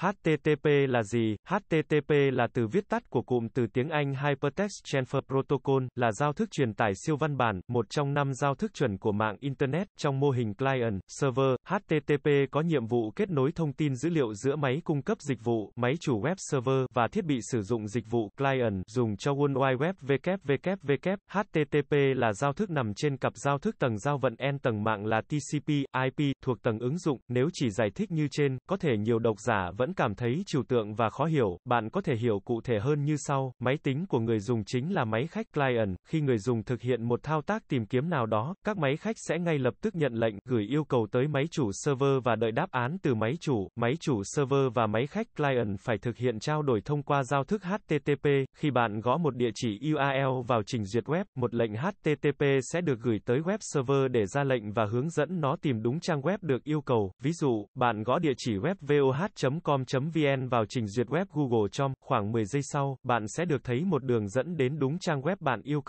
HTTP là gì? HTTP là từ viết tắt của cụm từ tiếng Anh Hypertext Transfer Protocol, là giao thức truyền tải siêu văn bản, một trong năm giao thức chuẩn của mạng Internet. Trong mô hình client, server, HTTP có nhiệm vụ kết nối thông tin dữ liệu giữa máy cung cấp dịch vụ, máy chủ web server và thiết bị sử dụng dịch vụ client dùng cho World Wide Web www. HTTP là giao thức nằm trên cặp giao thức tầng giao vận N tầng mạng là TCP, IP thuộc tầng ứng dụng. Nếu chỉ giải thích như trên, có thể nhiều độc giả vẫn vẫn cảm thấy trừu tượng và khó hiểu, bạn có thể hiểu cụ thể hơn như sau, máy tính của người dùng chính là máy khách client, khi người dùng thực hiện một thao tác tìm kiếm nào đó, các máy khách sẽ ngay lập tức nhận lệnh, gửi yêu cầu tới máy chủ server và đợi đáp án từ máy chủ, máy chủ server và máy khách client phải thực hiện trao đổi thông qua giao thức HTTP, khi bạn gõ một địa chỉ URL vào trình duyệt web, một lệnh HTTP sẽ được gửi tới web server để ra lệnh và hướng dẫn nó tìm đúng trang web được yêu cầu, ví dụ, bạn gõ địa chỉ web voh.com com.vn vào trình duyệt web Google.com, khoảng 10 giây sau, bạn sẽ được thấy một đường dẫn đến đúng trang web bạn yêu cầu.